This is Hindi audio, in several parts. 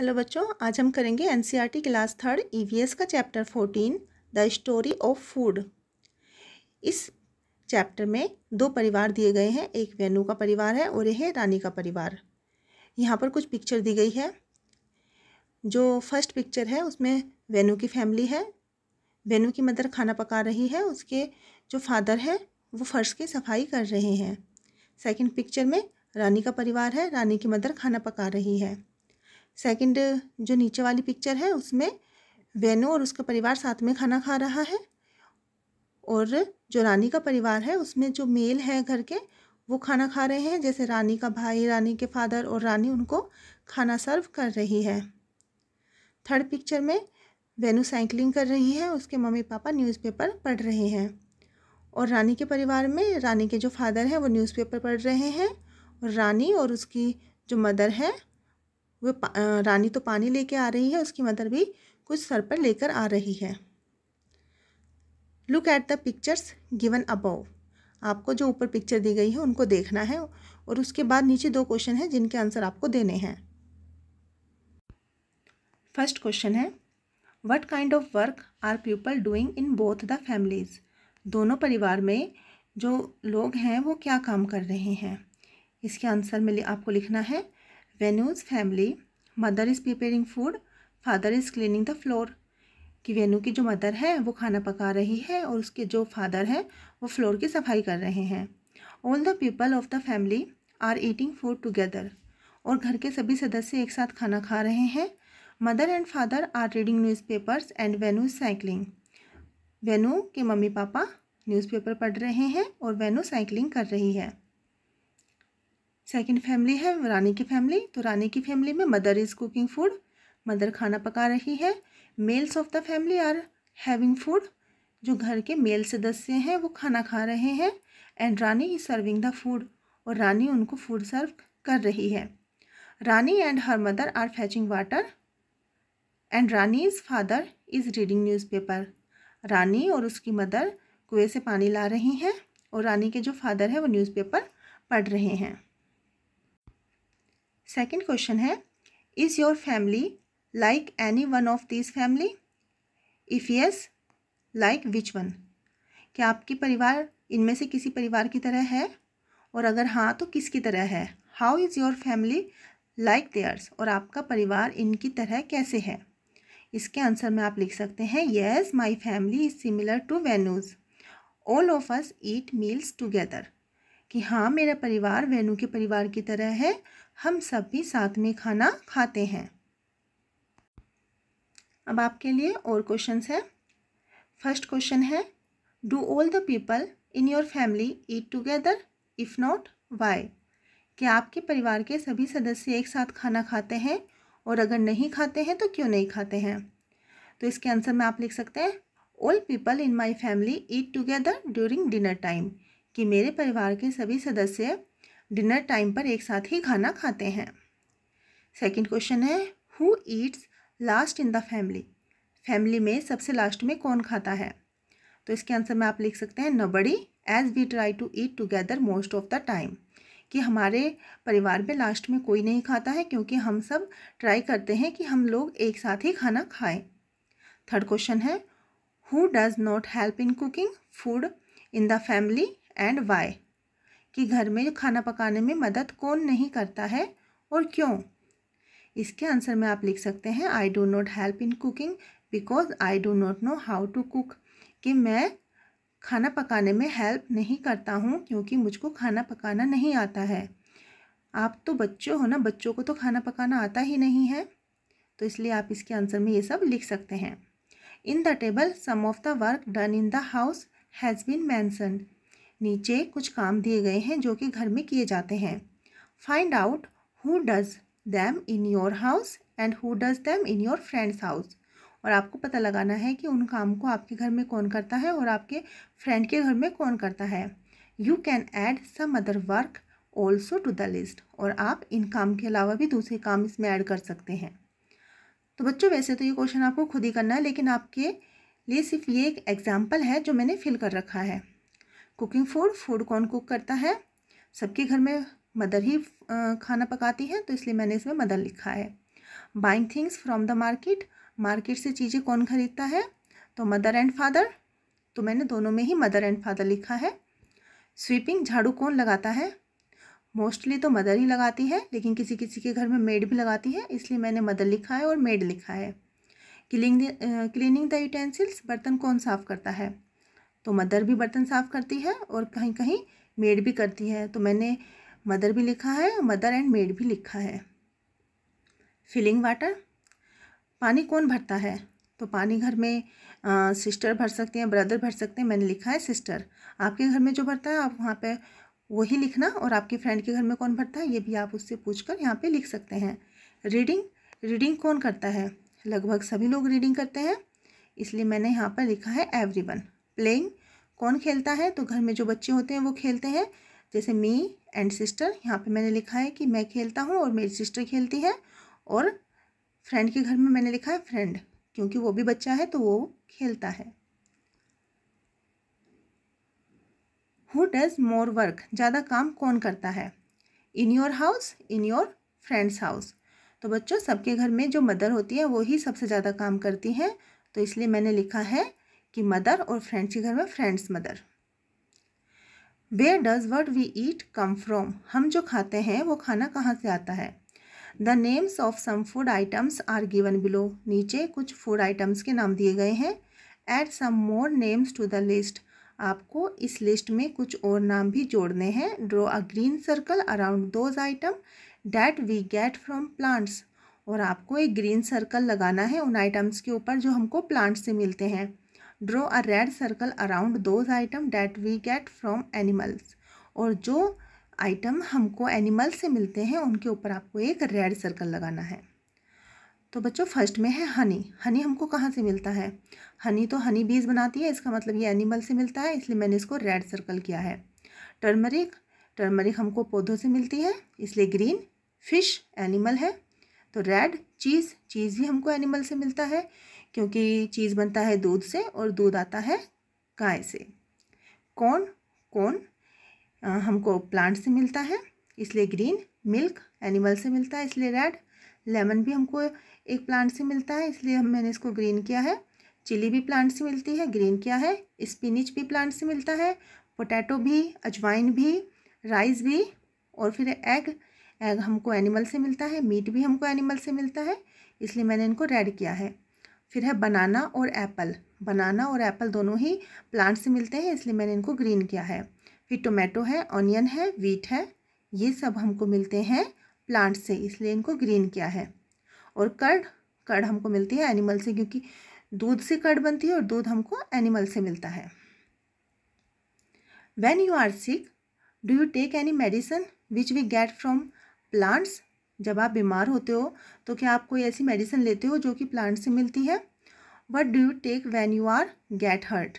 हेलो बच्चों आज हम करेंगे N e class third EVS e का chapter fourteen the story of food इस चैप्टर में दो परिवार दिए गए हैं एक वेनु का परिवार है और यह है रानी का परिवार यहाँ पर कुछ पिक्चर दी गई है जो फर्स्ट पिक्चर है उसमें वेनु की फैमिली है वेनु की मदर खाना पका रही है उसके जो फादर है वो फर्श की सफाई कर रहे हैं सेकेंड पिक्चर में रानी का परिवार है रानी की मदर खाना पका रही है सेकंड जो नीचे वाली पिक्चर है उसमें वेनु और उसका परिवार साथ में खाना खा रहा है और जो रानी का परिवार है उसमें जो मेल है घर के वो खाना खा रहे हैं जैसे रानी का भाई रानी के फादर और रानी उनको खाना सर्व कर रही है थर्ड पिक्चर में वेनु साइकिलिंग कर रही है उसके मम्मी पापा न्यूज़पेपर पढ़ रहे हैं और रानी के परिवार में रानी के जो फादर हैं वो न्यूज़पेपर पढ़ रहे हैं और रानी और उसकी जो मदर है वह रानी तो पानी लेके आ रही है उसकी मदर भी कुछ सर पर लेकर आ रही है look at the pictures given above आपको जो ऊपर पिक्चर दी गई है उनको देखना है और उसके बाद नीचे दो क्वेश्चन हैं जिनके आंसर आपको देने हैं फर्स्ट क्वेश्चन है what kind of work are people doing in both the families दोनों परिवार में जो लोग हैं वो क्या काम कर रहे हैं इसके आंसर में आपको लिखना है Venu's family mother is preparing food father is cleaning the floor कि वेनु की जो मदर है वो खाना पका रही है और उसके जो फादर है वो फ्लोर की सफाई कर रहे हैं all the people of the family are eating food together और घर के सभी सदस्य एक साथ खाना खा रहे हैं mother and father are reading newspapers and Venu cycling Venu के मम्मी पापा न्यूज़पेपर पढ़ रहे हैं और वेनु साइकिलिंग कर रही है सेकंड फैमिली है रानी की फैमिली तो रानी की फैमिली में mother is cooking food mother खाना पका रही है males of the family are having food जो घर के मेल सदस्य हैं वो खाना खा रहे हैं and Rani is serving the food और रानी उनको फूड सर्व कर रही है Rani and her mother are fetching water and Rani is father is reading newspaper Rani और उसकी मदर कुएं से पानी ला रही हैं और रानी के जो फादर हैं वो न्यूज़पेपर पढ़ रहे हैं सेकेंड क्वेश्चन है is your family like any one of this family if yes like which one क्या आपके परिवार इनमें से किसी परिवार की तरह है और अगर हाँ तो किसकी तरह है how is your family like theirs और आपका परिवार इनकी तरह कैसे है इसके आंसर में आप लिख सकते हैं yes my family is similar to Venu's all of us eat meals together कि हाँ मेरा परिवार वेनू के परिवार की तरह है हम सब भी साथ में खाना खाते हैं अब आपके लिए और क्वेश्चन है फर्स्ट क्वेश्चन है do all the people in your family eat together if not why क्या आपके परिवार के सभी सदस्य एक साथ खाना खाते हैं और अगर नहीं खाते हैं तो क्यों नहीं खाते हैं तो इसके आंसर में आप लिख सकते हैं all people in my family eat together during dinner time कि मेरे परिवार के सभी सदस्य डिनर टाइम पर एक साथ ही खाना खाते हैं सेकंड क्वेश्चन है who eats last in the family family में सबसे लास्ट में कौन खाता है तो इसके आंसर में आप लिख सकते हैं nobody as we try to eat together most of the time कि हमारे परिवार में लास्ट में कोई नहीं खाता है क्योंकि हम सब ट्राई करते हैं कि हम लोग एक साथ ही खाना खाएं थर्ड क्वेश्चन है who does not help in cooking food in the family and why कि घर में खाना पकाने में मदद कौन नहीं करता है और क्यों इसके आंसर में आप लिख सकते हैं I do not help in cooking because I do not know how to cook कि मैं खाना पकाने में हेल्प नहीं करता हूँ क्योंकि मुझको खाना पकाना नहीं आता है आप तो बच्चों हो ना बच्चों को तो खाना पकाना आता ही नहीं है तो इसलिए आप इसके आंसर में ये सब लिख सकते हैं in the table some of the work done in the house has been mentioned नीचे कुछ काम दिए गए हैं जो कि घर में किए जाते हैं find out who does them in your house and who does them in your friend's house और आपको पता लगाना है कि उन काम को आपके घर में कौन करता है और आपके फ्रेंड के घर में कौन करता है you can add some other work also to the list और आप इन काम के अलावा भी दूसरे काम इसमें ऐड कर सकते हैं तो बच्चों वैसे तो ये क्वेश्चन आपको खुद ही करना है लेकिन आपके लिए सिर्फ ये एक एग्ज़ाम्पल है जो मैंने फिल कर रखा है कुकिंग फूड फूड कौन कुक करता है सबके घर में मदर ही खाना पकाती है तो इसलिए मैंने इसमें मदर लिखा है buying things from the market market से चीज़ें कौन खरीदता है तो मदर एंड फादर तो मैंने दोनों में ही मदर एंड फादर लिखा है स्वीपिंग झाड़ू कौन लगाता है मोस्टली तो मदर ही लगाती है लेकिन किसी किसी के घर में मेड भी लगाती है इसलिए मैंने मदर लिखा है और मेड लिखा है क्लिंग क्लीनिंग द यूटेंसिल्स बर्तन कौन साफ़ करता है तो मदर भी बर्तन साफ़ करती है और कहीं कहीं मेड भी करती है तो मैंने मदर भी लिखा है मदर एंड मेड भी लिखा है फिलिंग वाटर पानी कौन भरता है तो पानी घर में आ, सिस्टर भर सकते हैं ब्रदर भर सकते हैं मैंने लिखा है सिस्टर आपके घर में जो भरता है आप वहाँ पे वही लिखना और आपके फ्रेंड के घर में कौन भरता है ये भी आप उससे पूछ कर यहाँ पर लिख सकते हैं रीडिंग रीडिंग कौन करता है लगभग सभी लोग रीडिंग करते हैं इसलिए मैंने यहाँ पर लिखा है वन प्लेइंग कौन खेलता है तो घर में जो बच्चे होते हैं वो खेलते हैं जैसे मी एंड सिस्टर यहाँ पे मैंने लिखा है कि मैं खेलता हूँ और मेरी सिस्टर खेलती है और फ्रेंड के घर में मैंने लिखा है फ्रेंड क्योंकि वो भी बच्चा है तो वो खेलता है हु डज मोर वर्क ज़्यादा काम कौन करता है in your house in your friend's house तो बच्चों सबके घर में जो मदर होती है वो ही सबसे ज़्यादा काम करती हैं तो इसलिए मैंने लिखा है की मदर और फ्रेंड्स के घर में friend's mother where does what we eat come from हम जो खाते हैं वो खाना कहाँ से आता है the names of some food items are given below नीचे कुछ फूड आइटम्स के नाम दिए गए हैं add some more names to the list आपको इस लिस्ट में कुछ और नाम भी जोड़ने हैं draw a green circle around those item that we get from plants और आपको एक ग्रीन सर्कल लगाना है उन आइटम्स के ऊपर जो हमको प्लांट्स से मिलते हैं draw a red circle around those item that we get from animals और जो आइटम हमको एनिमल से मिलते हैं उनके ऊपर आपको एक रेड सर्कल लगाना है तो बच्चों फर्स्ट में है हनी हनी हमको कहाँ से मिलता है हनी तो हनी बीज बनाती है इसका मतलब ये एनिमल से मिलता है इसलिए मैंने इसको रेड सर्कल किया है टर्मरिक टर्मरिक हमको पौधों से मिलती है इसलिए ग्रीन फिश एनिमल है तो रेड चीज़ चीज़ भी हमको एनिमल से मिलता है क्योंकि चीज़ बनता है दूध से और दूध आता है गाय से कौन कौन आ, हमको प्लांट से मिलता है इसलिए ग्रीन मिल्क एनिमल से मिलता है इसलिए रेड लेमन भी हमको एक प्लांट से मिलता है इसलिए हम मैंने इसको ग्रीन किया है चिली भी प्लांट से मिलती है ग्रीन किया है स्पिनिच भी प्लांट से मिलता है पोटैटो भी अजवाइन भी राइस भी और फिर एग एग हमको एनिमल से मिलता है मीट भी हमको एनिमल से मिलता है इसलिए मैंने इनको रेड किया है फिर है बनाना और एप्पल बनाना और एप्पल दोनों ही प्लांट से मिलते हैं इसलिए मैंने इनको ग्रीन किया है फिर टोमेटो है ऑनियन है वीट है ये सब हमको मिलते हैं प्लांट से इसलिए इनको ग्रीन किया है और कर्ड कर्ड हमको मिलती है एनिमल से क्योंकि दूध से कर्ड बनती है और दूध हमको एनिमल से मिलता है when you are sick do you take any medicine which we get from plants जब आप बीमार होते हो तो क्या आप कोई ऐसी मेडिसिन लेते हो जो कि प्लांट से मिलती है what do you take when you are get hurt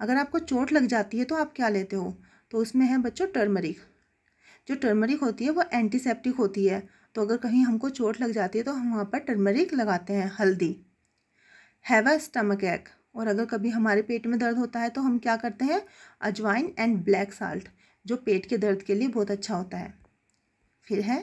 अगर आपको चोट लग जाती है तो आप क्या लेते हो तो उसमें है बच्चों टर्मरिक जो टर्मरिक होती है वो एंटीसेप्टिक होती है तो अगर कहीं हमको चोट लग जाती है तो हम वहाँ पर टर्मरिक लगाते हैं हल्दी हैव अ स्टमक एग और अगर कभी हमारे पेट में दर्द होता है तो हम क्या करते हैं अजवाइन एंड ब्लैक साल्ट जो पेट के दर्द के लिए बहुत अच्छा होता है फिर है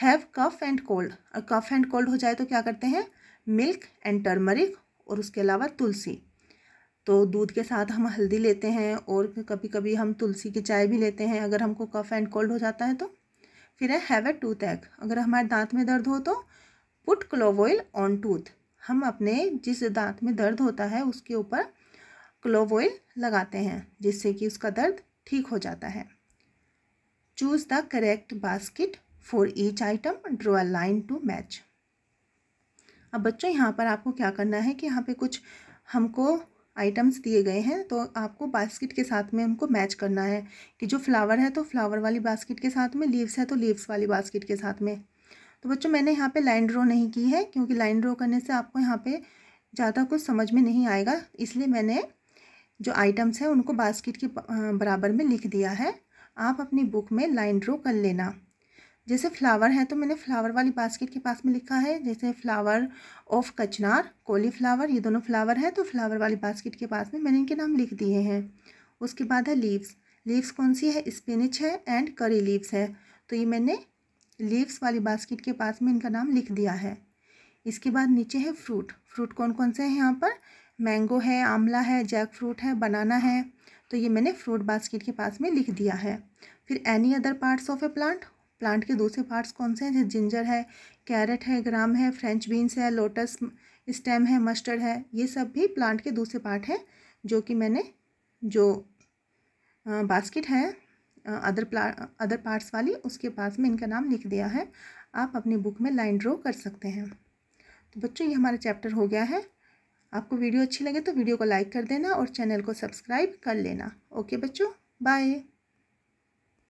हैव कफ एंड कोल्ड और कफ एंड कोल्ड हो जाए तो क्या करते हैं मिल्क एंड टर्मरिक और उसके अलावा तुलसी तो दूध के साथ हम हल्दी लेते हैं और कभी कभी हम तुलसी की चाय भी लेते हैं अगर हमको कफ एंड कोल्ड हो जाता है तो फिर है हैव ए टूथ एग अगर हमारे दांत में दर्द हो तो put clove oil on tooth हम अपने जिस दांत में दर्द होता है उसके ऊपर क्लोव ऑयल लगाते हैं जिससे कि उसका दर्द ठीक हो जाता है choose the correct basket for each item draw a line to match अब बच्चों यहाँ पर आपको क्या करना है कि यहाँ पे कुछ हमको आइटम्स दिए गए हैं तो आपको बास्केट के साथ में उनको मैच करना है कि जो फ्लावर है तो फ्लावर वाली बास्केट के साथ में लीव्स है तो लीव्स वाली बास्केट के साथ में तो बच्चों मैंने यहाँ पे लाइन ड्रॉ नहीं की है क्योंकि लाइन ड्रॉ करने से आपको यहाँ पे ज़्यादा कुछ समझ में नहीं आएगा इसलिए मैंने जो आइटम्स हैं उनको बास्केट के बराबर में लिख दिया है आप अपनी बुक में लाइन ड्रॉ कर लेना जैसे फ्लावर है तो मैंने फ्लावर वाली बास्केट के पास में लिखा है जैसे फ्लावर ऑफ कचनार कोली फ्लावर ये दोनों फ्लावर हैं तो फ्लावर वाली बास्केट के पास में मैंने इनके नाम लिख दिए हैं उसके बाद है लीव्स लीव्स कौन सी है स्पिनिच है एंड करी लीव्स है तो ये मैंने लीव्स वाली बास्केट के पास में इनका नाम लिख दिया है इसके बाद नीचे है फ्रूट फ्रूट कौन कौन से हैं यहाँ पर मैंगो है आंवला है जैक फ्रूट है बनाना है तो ये मैंने फ्रूट बास्केट के पास में लिख दिया है फिर any other parts of a plant plant के दूसरे पार्ट्स कौन से हैं जैसे जिंजर है कैरेट है ग्राम है फ्रेंच बीन्स है लोटस स्टेम है मस्टर्ड है ये सब भी प्लांट के दूसरे पार्ट हैं जो कि मैंने जो बास्केट है अदर प्ला अदर पार्ट्स वाली उसके पास में इनका नाम लिख दिया है आप अपनी बुक में लाइन ड्रॉ कर सकते हैं तो बच्चों ये हमारा चैप्टर हो गया है आपको वीडियो अच्छी लगे तो वीडियो को लाइक कर देना और चैनल को सब्सक्राइब कर लेना ओके बच्चों बाय